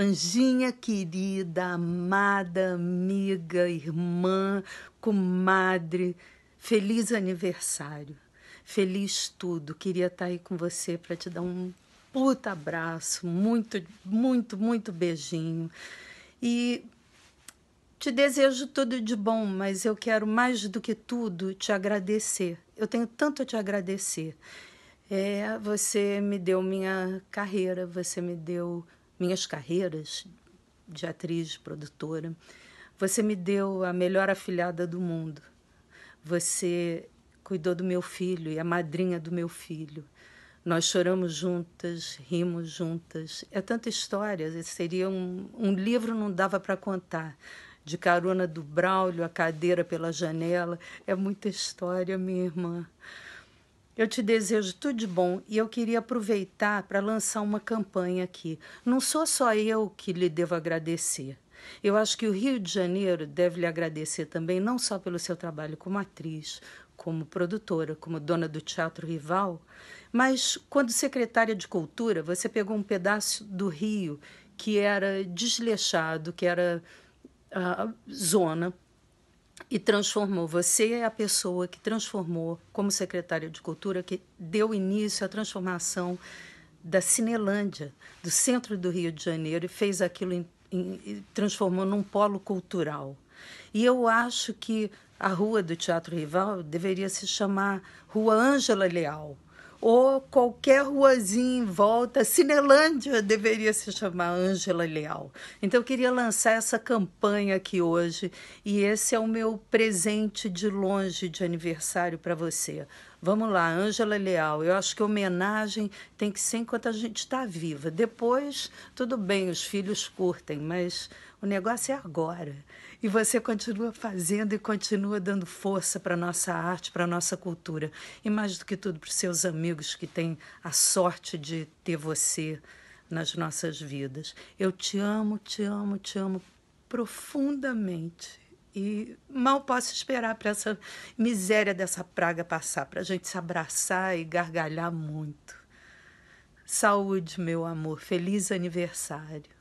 Anjinha querida, amada, amiga, irmã, comadre, feliz aniversário. Feliz tudo. Queria estar aí com você para te dar um puta abraço, muito, muito, muito beijinho. E te desejo tudo de bom, mas eu quero mais do que tudo te agradecer. Eu tenho tanto a te agradecer. É, você me deu minha carreira, você me deu minhas carreiras de atriz, produtora. Você me deu a melhor afilhada do mundo. Você cuidou do meu filho e a madrinha do meu filho. Nós choramos juntas, rimos juntas. É tanta história, seria um, um livro não dava para contar. De carona do Braulio, a cadeira pela janela. É muita história, minha irmã. Eu te desejo tudo de bom e eu queria aproveitar para lançar uma campanha aqui. Não sou só eu que lhe devo agradecer. Eu acho que o Rio de Janeiro deve lhe agradecer também, não só pelo seu trabalho como atriz, como produtora, como dona do Teatro Rival, mas quando secretária de Cultura, você pegou um pedaço do Rio que era desleixado, que era zona, e transformou. Você é a pessoa que transformou, como secretária de Cultura, que deu início à transformação da Cinelândia, do centro do Rio de Janeiro, e fez aquilo em, em, transformou num polo cultural. E eu acho que a rua do Teatro Rival deveria se chamar Rua Ângela Leal ou qualquer ruazinha em volta. Cinelândia deveria se chamar Ângela Leal. Então eu queria lançar essa campanha aqui hoje e esse é o meu presente de longe de aniversário para você. Vamos lá, Ângela Leal. Eu acho que homenagem tem que ser enquanto a gente está viva. Depois, tudo bem, os filhos curtem, mas o negócio é agora. E você continua fazendo e continua dando força para a nossa arte, para a nossa cultura. E mais do que tudo, para os seus amigos que têm a sorte de ter você nas nossas vidas. Eu te amo, te amo, te amo profundamente. E mal posso esperar para essa miséria dessa praga passar, para a gente se abraçar e gargalhar muito. Saúde, meu amor. Feliz aniversário.